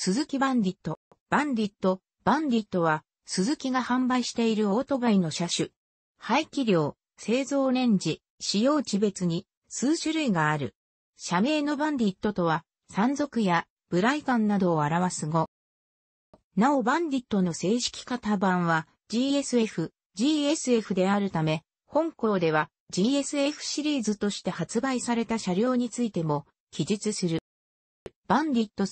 鈴木バンディット。バンディット、バンディットは、鈴木が販売しているオートバイの車種。排気量、製造年次、使用地別に数種類がある。社名のバンディットとは、山賊やブライガンなどを表す語。なおバンディットの正式型版は GSF、GSF であるため、本校では GSF シリーズとして発売された車両についても記述する。バンディット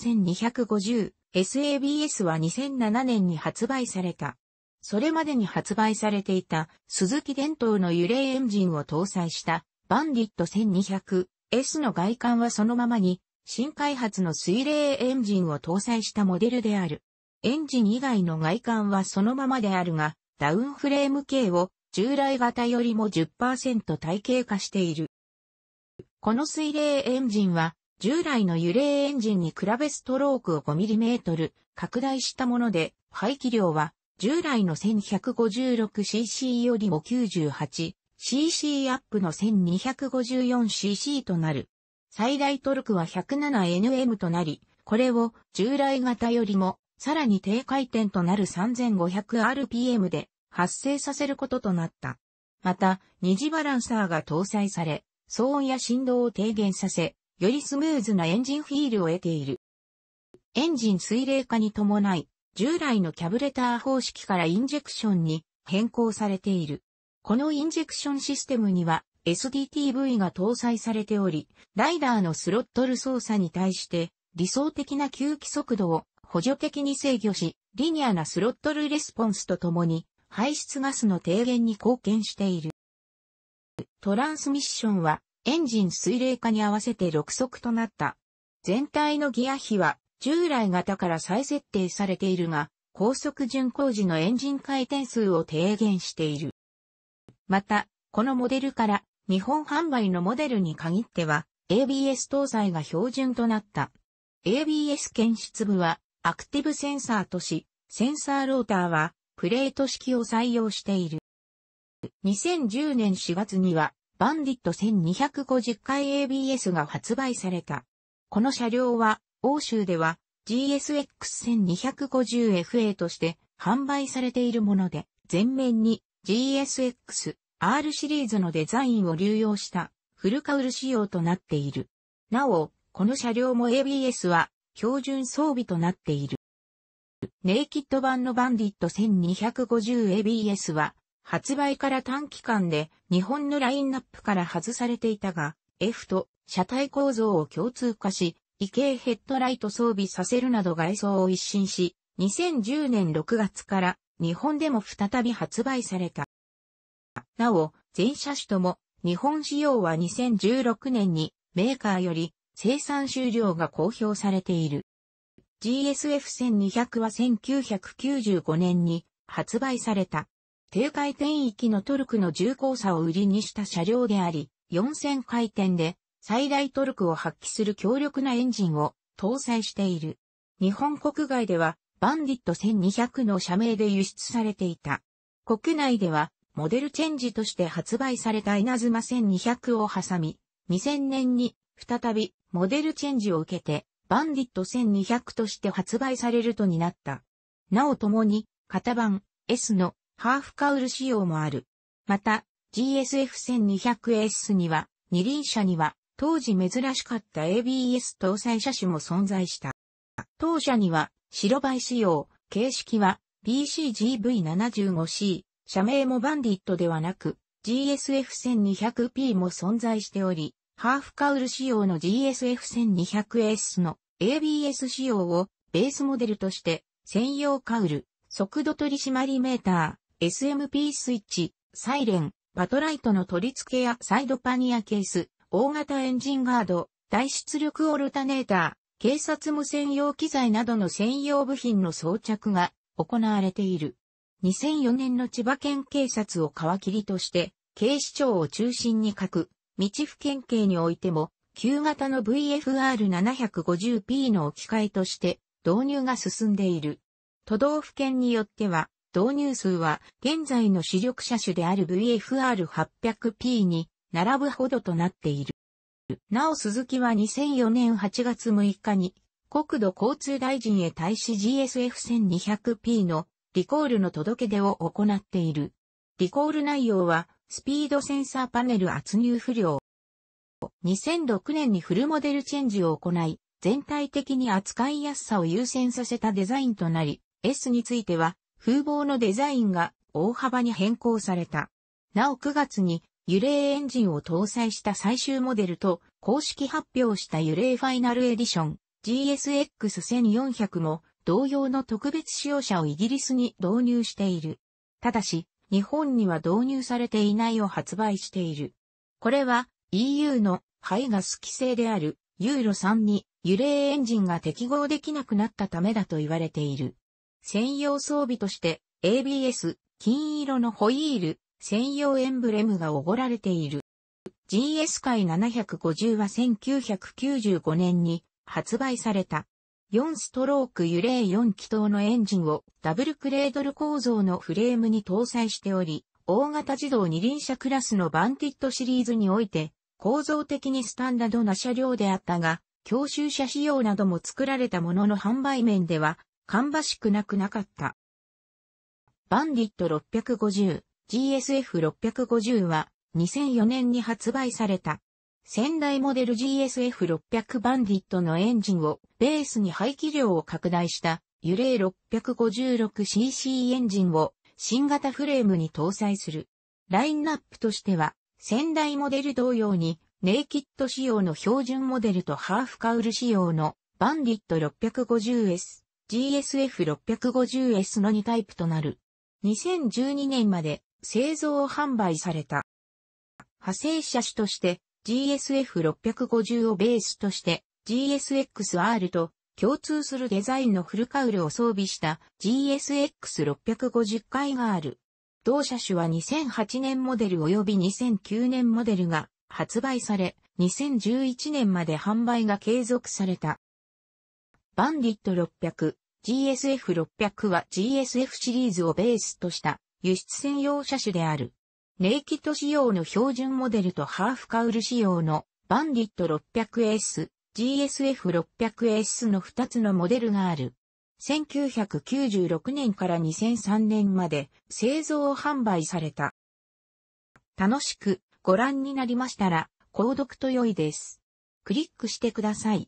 1250SABS は2007年に発売された。それまでに発売されていた鈴木伝統の揺れエンジンを搭載したバンディット 1200S の外観はそのままに新開発の水冷エンジンを搭載したモデルである。エンジン以外の外観はそのままであるが、ダウンフレーム系を従来型よりも10%体系化している。この水冷エンジンは従来の揺れエンジンに比べストロークを 5mm 拡大したもので、排気量は従来の 1156cc よりも 98cc アップの 1254cc となる。最大トルクは 107Nm となり、これを従来型よりもさらに低回転となる 3500rpm で発生させることとなった。また、二次バランサーが搭載され、騒音や振動を低減させ、よりスムーズなエンジンフィールを得ている。エンジン水冷化に伴い、従来のキャブレター方式からインジェクションに変更されている。このインジェクションシステムには SDTV が搭載されており、ライダーのスロットル操作に対して理想的な吸気速度を補助的に制御し、リニアなスロットルレスポンスとともに排出ガスの低減に貢献している。トランスミッションはエンジン水冷化に合わせて6速となった。全体のギア比は従来型から再設定されているが、高速巡航時のエンジン回転数を低減している。また、このモデルから日本販売のモデルに限っては ABS 搭載が標準となった。ABS 検出部はアクティブセンサーとし、センサーローターはプレート式を採用している。2010年4月にはバンディット1250回 ABS が発売された。この車両は、欧州では GSX1250FA として販売されているもので、前面に GSX R シリーズのデザインを流用したフルカウル仕様となっている。なお、この車両も ABS は標準装備となっている。ネイキッド版のバンディット 1250ABS は発売から短期間で日本のラインナップから外されていたが、F と車体構造を共通化し、異形ヘッドライト装備させるなど外装を一新し、2010年6月から日本でも再び発売された。なお、全車種とも日本仕様は2016年にメーカーより生産終了が公表されている。GSF1200 は1995年に発売された。低回転域のトルクの重厚さを売りにした車両であり、4000回転で最大トルクを発揮する強力なエンジンを搭載している。日本国外ではバンディット1200の社名で輸出されていた。国内ではモデルチェンジとして発売された稲妻1200を挟み、2000年に再びモデルチェンジを受けてバンディット1200として発売されるとになった。なお共に型番 S のハーフカウル仕様もある。また、GSF1200S には、二輪車には、当時珍しかった ABS 搭載車種も存在した。当社には、白バイ仕様、形式は BCGV75C、社名もバンディットではなく、GSF1200P も存在しており、ハーフカウル仕様の GSF1200S の ABS 仕様をベースモデルとして、専用カウル、速度取締メーター、SMP スイッチ、サイレン、パトライトの取り付けやサイドパニアケース、大型エンジンガード、大出力オルタネーター、警察無線用機材などの専用部品の装着が行われている。2004年の千葉県警察を皮切りとして、警視庁を中心に各、道府県警においても、旧型の VFR750P の置き換えとして導入が進んでいる。都道府県によっては、導入数は現在の主力車種である VFR800P に並ぶほどとなっている。なお鈴木は2004年8月6日に国土交通大臣へ対し GSF1200P のリコールの届け出を行っている。リコール内容はスピードセンサーパネル圧入不良。2006年にフルモデルチェンジを行い、全体的に扱いやすさを優先させたデザインとなり、S については風貌のデザインが大幅に変更された。なお9月に揺れエンジンを搭載した最終モデルと公式発表した揺れファイナルエディション GSX1400 も同様の特別使用車をイギリスに導入している。ただし、日本には導入されていないを発売している。これは EU の排ガス規制であるユーロ3に揺れエンジンが適合できなくなったためだと言われている。専用装備として ABS、金色のホイール、専用エンブレムがおごられている。GS 界750は1995年に発売された。4ストローク揺れ4気筒のエンジンをダブルクレードル構造のフレームに搭載しており、大型自動二輪車クラスのバンティットシリーズにおいて、構造的にスタンダードな車両であったが、教習車仕様なども作られたものの販売面では、芳しくなくなかった。バンディット 650GSF650 は2004年に発売された。先代モデル GSF600 バンディットのエンジンをベースに排気量を拡大した揺れ 656cc エンジンを新型フレームに搭載する。ラインナップとしては先代モデル同様にネイキッド仕様の標準モデルとハーフカウル仕様のバンディット 650S、GSF650S の2タイプとなる。2012年まで製造販売された。派生車種として GSF650 をベースとして GSX-R と共通するデザインのフルカウルを装備した GSX650 回がある。同車種は2008年モデル及び2009年モデルが発売され、2011年まで販売が継続された。バンディット600、GSF600 は GSF シリーズをベースとした輸出専用車種である。ネイキッド仕様の標準モデルとハーフカウル仕様のバンディット 600S、GSF600S の2つのモデルがある。1996年から2003年まで製造販売された。楽しくご覧になりましたら、購読と良いです。クリックしてください。